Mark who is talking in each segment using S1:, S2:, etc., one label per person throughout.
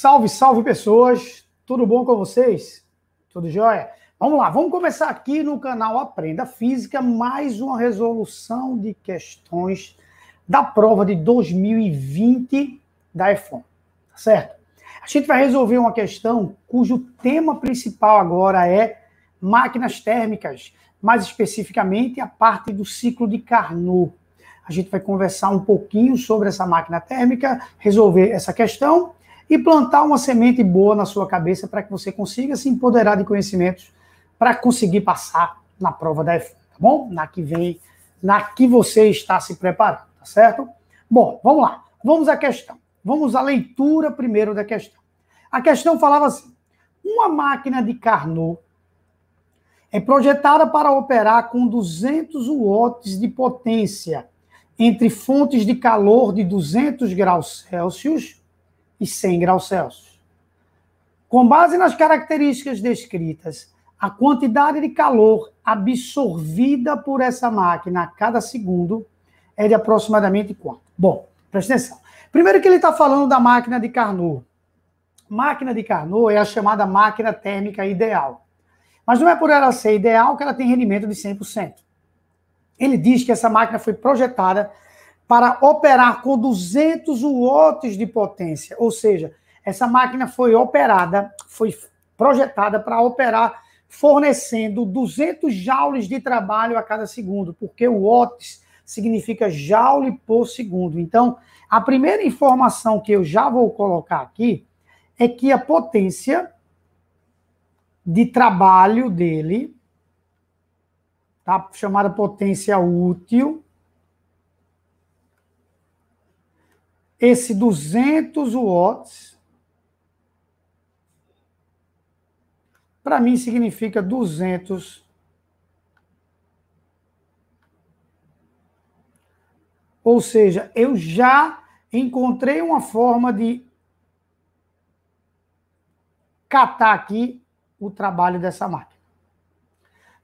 S1: Salve, salve pessoas! Tudo bom com vocês? Tudo jóia? Vamos lá, vamos começar aqui no canal Aprenda Física mais uma resolução de questões da prova de 2020 da iPhone, tá certo? A gente vai resolver uma questão cujo tema principal agora é máquinas térmicas, mais especificamente a parte do ciclo de Carnot. A gente vai conversar um pouquinho sobre essa máquina térmica, resolver essa questão e plantar uma semente boa na sua cabeça para que você consiga se empoderar de conhecimentos para conseguir passar na prova da EFAM, tá bom? Na que vem, na que você está se preparando, tá certo? Bom, vamos lá. Vamos à questão. Vamos à leitura primeiro da questão. A questão falava assim: uma máquina de Carnot é projetada para operar com 200 watts de potência entre fontes de calor de 200 graus Celsius e 100 graus Celsius. Com base nas características descritas, a quantidade de calor absorvida por essa máquina a cada segundo é de aproximadamente quanto? Bom, presta atenção. Primeiro que ele está falando da máquina de Carnot. Máquina de Carnot é a chamada máquina térmica ideal. Mas não é por ela ser ideal que ela tem rendimento de 100%. Ele diz que essa máquina foi projetada para operar com 200 watts de potência. Ou seja, essa máquina foi operada, foi projetada para operar fornecendo 200 joules de trabalho a cada segundo, porque o watts significa joule por segundo. Então, a primeira informação que eu já vou colocar aqui é que a potência de trabalho dele, tá? chamada potência útil, esse 200 watts, para mim significa 200 Ou seja, eu já encontrei uma forma de catar aqui o trabalho dessa máquina.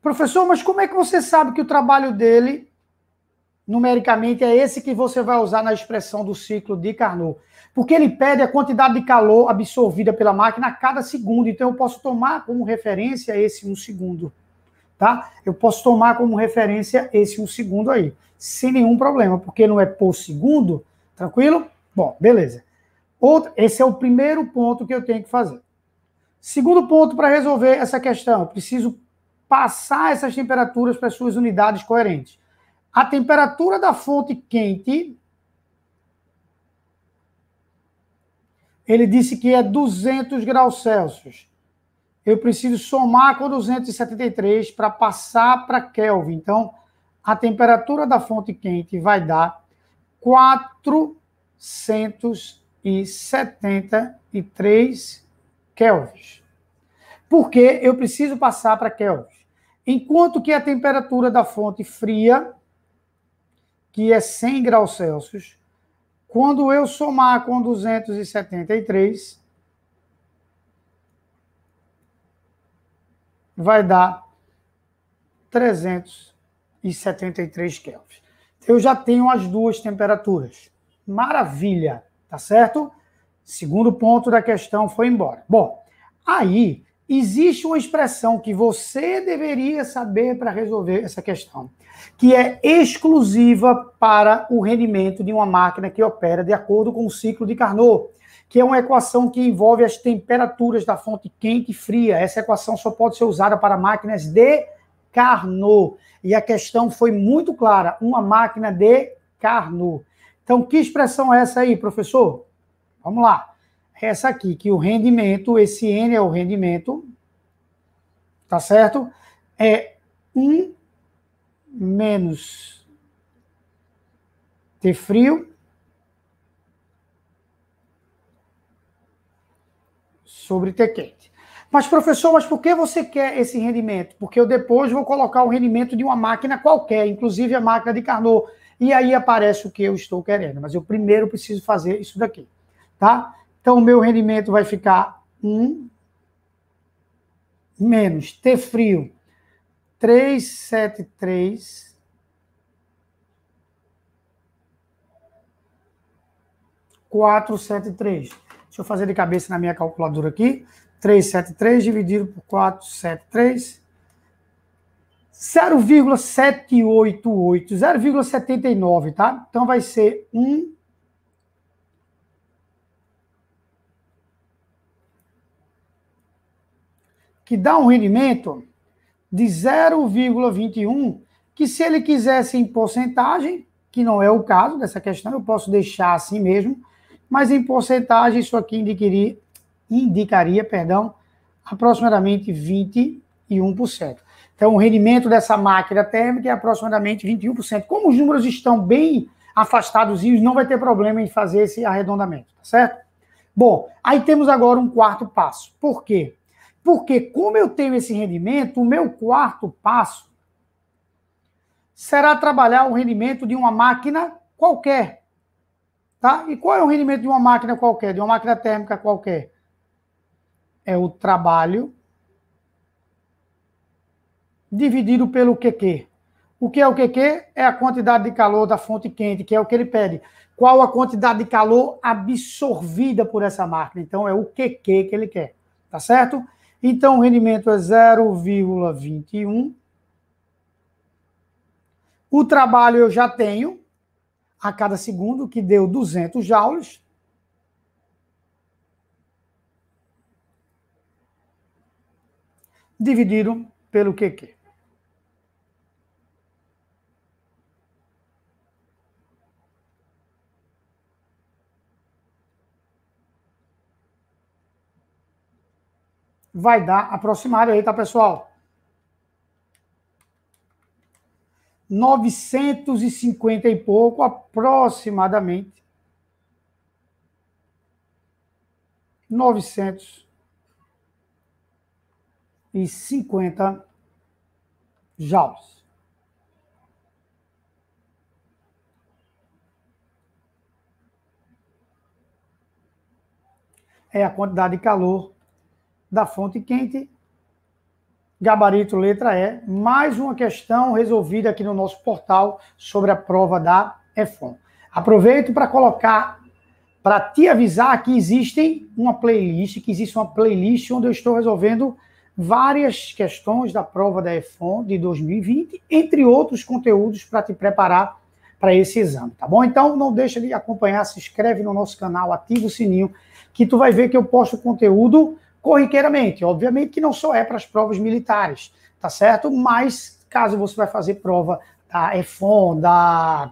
S1: Professor, mas como é que você sabe que o trabalho dele numericamente é esse que você vai usar na expressão do ciclo de Carnot. Porque ele pede a quantidade de calor absorvida pela máquina a cada segundo. Então, eu posso tomar como referência esse um segundo. Tá? Eu posso tomar como referência esse um segundo aí, sem nenhum problema, porque não é por segundo, tranquilo? Bom, beleza. Outro, esse é o primeiro ponto que eu tenho que fazer. Segundo ponto para resolver essa questão, preciso passar essas temperaturas para suas unidades coerentes. A temperatura da fonte quente, ele disse que é 200 graus Celsius. Eu preciso somar com 273 para passar para Kelvin. Então, a temperatura da fonte quente vai dar 473 Kelvin. Porque eu preciso passar para Kelvin. Enquanto que a temperatura da fonte fria que é 100 graus Celsius, quando eu somar com 273, vai dar 373 Kelvin. Eu já tenho as duas temperaturas. Maravilha, tá certo? Segundo ponto da questão foi embora. Bom, aí existe uma expressão que você deveria saber para resolver essa questão, que é exclusiva para o rendimento de uma máquina que opera de acordo com o ciclo de Carnot, que é uma equação que envolve as temperaturas da fonte quente e fria. Essa equação só pode ser usada para máquinas de Carnot. E a questão foi muito clara, uma máquina de Carnot. Então, que expressão é essa aí, professor? Vamos lá essa aqui, que o rendimento, esse N é o rendimento, tá certo? É 1 menos T frio sobre T quente. Mas, professor, mas por que você quer esse rendimento? Porque eu depois vou colocar o rendimento de uma máquina qualquer, inclusive a máquina de Carnot. E aí aparece o que eu estou querendo. Mas eu primeiro preciso fazer isso daqui. Tá? Então, o meu rendimento vai ficar 1 menos T frio 373 473. Deixa eu fazer de cabeça na minha calculadora aqui. 373 dividido por 473 0,788, 0,79, tá? Então vai ser 1 que dá um rendimento de 0,21, que se ele quisesse em porcentagem, que não é o caso dessa questão, eu posso deixar assim mesmo, mas em porcentagem isso aqui indicaria, indicaria perdão, aproximadamente 21%. Então, o rendimento dessa máquina térmica é aproximadamente 21%. Como os números estão bem afastados, não vai ter problema em fazer esse arredondamento, tá certo? Bom, aí temos agora um quarto passo. Por quê? Porque, como eu tenho esse rendimento, o meu quarto passo será trabalhar o rendimento de uma máquina qualquer. Tá? E qual é o rendimento de uma máquina qualquer, de uma máquina térmica qualquer? É o trabalho dividido pelo QQ. O que é o QQ? É a quantidade de calor da fonte quente, que é o que ele pede. Qual a quantidade de calor absorvida por essa máquina? Então, é o QQ que ele quer. Tá certo? Então, o rendimento é 0,21. O trabalho eu já tenho a cada segundo, que deu 200 joules. Dividido pelo QQ. vai dar aproximado aí, tá, pessoal? 950 e pouco, aproximadamente. 950 joules. É a quantidade de calor da fonte quente. Gabarito letra E, mais uma questão resolvida aqui no nosso portal sobre a prova da EFON. Aproveito para colocar, para te avisar que existem uma playlist, que existe uma playlist onde eu estou resolvendo várias questões da prova da EFON de 2020, entre outros conteúdos para te preparar para esse exame, tá bom? Então não deixa de acompanhar, se inscreve no nosso canal, ativa o sininho, que tu vai ver que eu posto conteúdo corriqueiramente. Obviamente que não só é para as provas militares, tá certo? Mas caso você vai fazer prova da EFON, da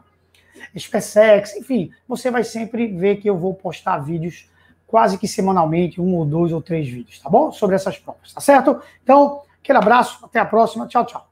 S1: SpaceX, enfim, você vai sempre ver que eu vou postar vídeos quase que semanalmente, um ou dois ou três vídeos, tá bom? Sobre essas provas, tá certo? Então, aquele abraço, até a próxima, tchau, tchau.